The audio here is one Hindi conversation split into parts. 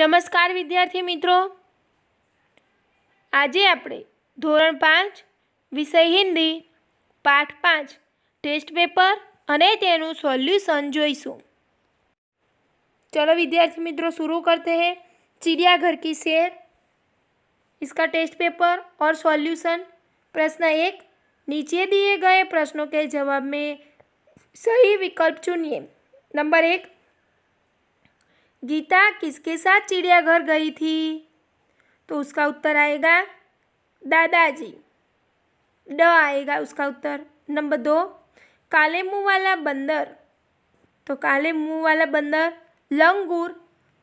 नमस्कार विद्यार्थी मित्रों आज आप धोरण पांच विषय हिंदी पाठ पांच टेस्ट पेपर और सॉल्यूशन जीशू चलो विद्यार्थी मित्रों शुरू करते हैं चिड़ियाघर की शेर इसका टेस्ट पेपर और सॉल्यूशन प्रश्न एक नीचे दिए गए प्रश्नों के जवाब में सही विकल्प चुनिए नंबर एक गीता किसके साथ चिड़ियाघर गई थी तो उसका उत्तर आएगा दादाजी ड आएगा उसका उत्तर नंबर दो काले मुंह वाला बंदर तो काले मुंह वाला बंदर लंगूर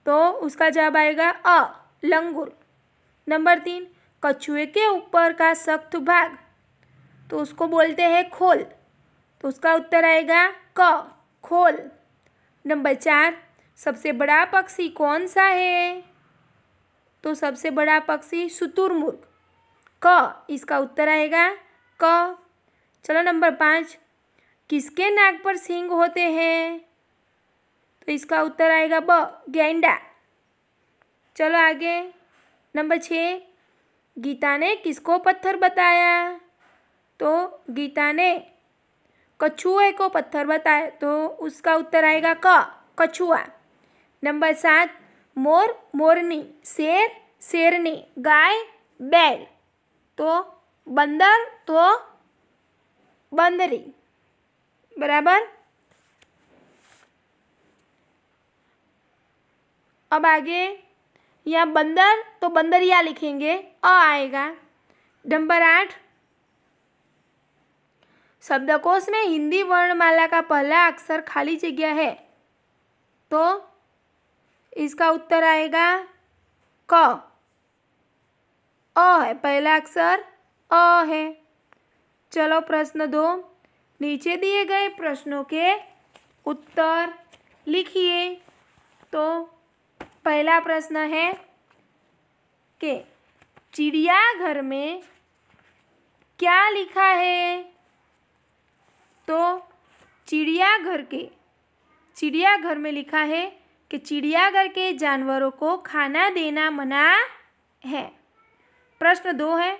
तो उसका जवाब आएगा अ लंगूर नंबर तीन कछुए के ऊपर का सख्त भाग तो उसको बोलते हैं खोल तो उसका उत्तर आएगा क खोल नंबर चार सबसे बड़ा पक्षी कौन सा है तो सबसे बड़ा पक्षी शुतुरमुर्ग क इसका उत्तर आएगा क चलो नंबर पाँच किसके नाक पर सिंग होते हैं तो इसका उत्तर आएगा ब गेंडा चलो आगे नंबर छः गीता ने किसको पत्थर बताया तो गीता ने कछुए को पत्थर बताया तो उसका उत्तर आएगा क कछुआ नंबर सात मोर मोरनी शेर शेरनी गाय बैल तो बंदर तो बंदरी बराबर अब आगे यहाँ बंदर तो बंदरिया लिखेंगे अ आएगा नंबर आठ शब्दकोश में हिंदी वर्णमाला का पहला अक्षर खाली जगह है तो इसका उत्तर आएगा क अ है पहला अक्षर अ है चलो प्रश्न दो नीचे दिए गए प्रश्नों के उत्तर लिखिए तो पहला प्रश्न है कि चिड़ियाघर में क्या लिखा है तो चिड़ियाघर के चिड़ियाघर में लिखा है कि चिड़ियाघर के जानवरों को खाना देना मना है प्रश्न दो है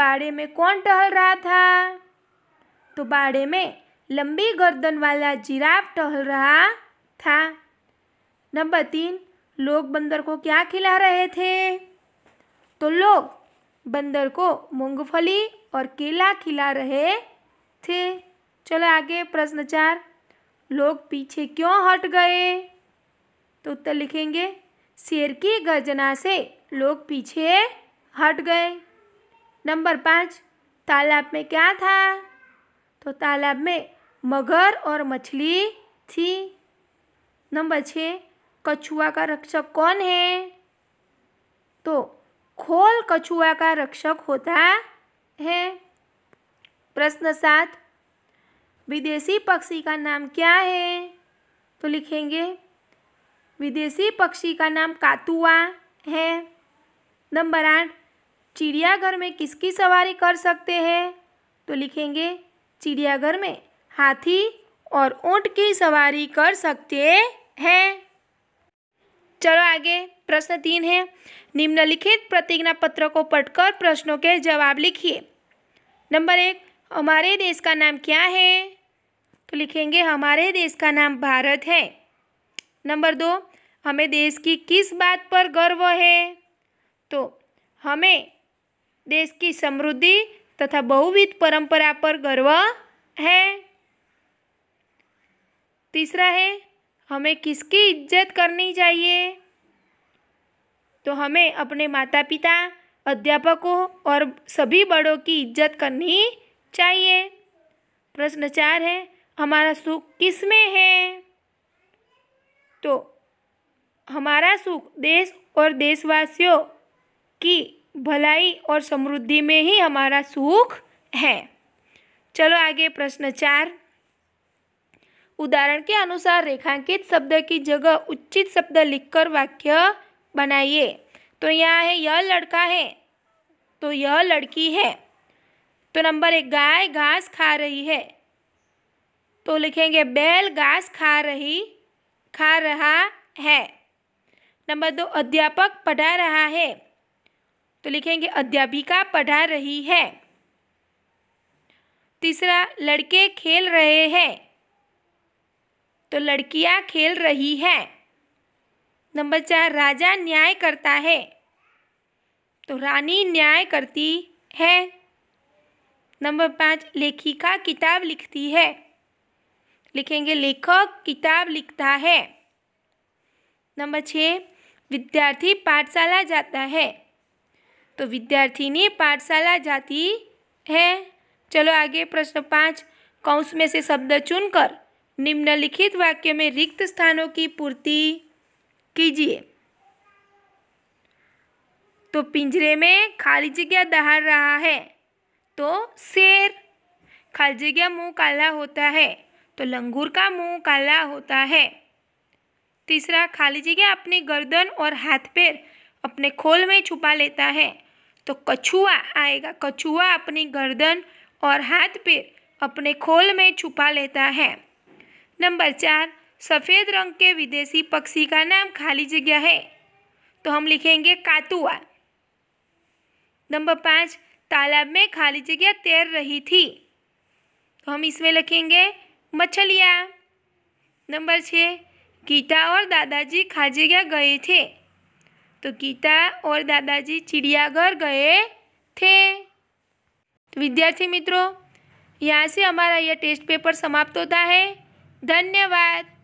बाड़े में कौन टहल रहा था तो बाड़े में लंबी गर्दन वाला जिराफ टहल रहा था नंबर तीन लोग बंदर को क्या खिला रहे थे तो लोग बंदर को मूंगफली और केला खिला रहे थे चलो आगे प्रश्न चार लोग पीछे क्यों हट गए तो उत्तर लिखेंगे शेर की गर्जना से लोग पीछे हट गए नंबर पाँच तालाब में क्या था तो तालाब में मगर और मछली थी नंबर छः कछुआ का रक्षक कौन है तो खोल कछुआ का रक्षक होता है प्रश्न सात विदेशी पक्षी का नाम क्या है तो लिखेंगे विदेशी पक्षी का नाम कातुआ है नंबर आठ चिड़ियाघर में किसकी सवारी कर सकते हैं तो लिखेंगे चिड़ियाघर में हाथी और ऊँट की सवारी कर सकते हैं चलो आगे प्रश्न तीन है निम्नलिखित प्रतिज्ञा पत्र को पढ़कर प्रश्नों के जवाब लिखिए नंबर एक हमारे देश का नाम क्या है तो लिखेंगे हमारे देश का नाम भारत है नंबर दो हमें देश की किस बात पर गर्व है तो हमें देश की समृद्धि तथा बहुविध परंपरा पर गर्व है तीसरा है हमें किसकी इज्जत करनी चाहिए तो हमें अपने माता पिता अध्यापकों और सभी बड़ों की इज्जत करनी चाहिए प्रश्न चार है हमारा सुख किस में है तो हमारा सुख देश और देशवासियों की भलाई और समृद्धि में ही हमारा सुख है चलो आगे प्रश्न चार उदाहरण के अनुसार रेखांकित शब्द की जगह उचित शब्द लिखकर वाक्य बनाइए तो यहाँ है यह लड़का है तो यह लड़की है तो नंबर एक गाय घास खा रही है तो लिखेंगे बैल घास खा रही खा रहा है नंबर दो अध्यापक पढ़ा रहा है तो लिखेंगे अध्यापिका पढ़ा रही है तीसरा लड़के खेल रहे हैं तो लड़कियां खेल रही हैं नंबर चार राजा न्याय करता है तो रानी न्याय करती है नंबर पाँच लेखिका किताब लिखती है लिखेंगे लेखक किताब लिखता है नंबर छः विद्यार्थी पाठशाला जाता है तो ने पाठशाला जाती है चलो आगे प्रश्न पाँच कौश में से शब्द चुनकर निम्नलिखित वाक्य में रिक्त स्थानों की पूर्ति कीजिए तो पिंजरे में खाली जगह दहाड़ रहा है तो शेर खाली जगह मुंह काला होता है तो लंगूर का मुंह काला होता है तीसरा खाली जगह अपनी गर्दन और हाथ पैर अपने खोल में छुपा लेता है तो कछुआ आएगा कछुआ अपनी गर्दन और हाथ पैर अपने खोल में छुपा लेता है नंबर चार सफ़ेद रंग के विदेशी पक्षी का नाम खाली जगह है तो हम लिखेंगे कातुआ नंबर पाँच तालाब में खाली जगह तैर रही थी तो हम इसमें लिखेंगे मछलियाँ नंबर छः गीता और दादाजी खाजेगा गए थे तो गीता और दादाजी चिड़ियाघर गए थे तो विद्यार्थी मित्रों यहाँ से हमारा यह टेस्ट पेपर समाप्त होता है धन्यवाद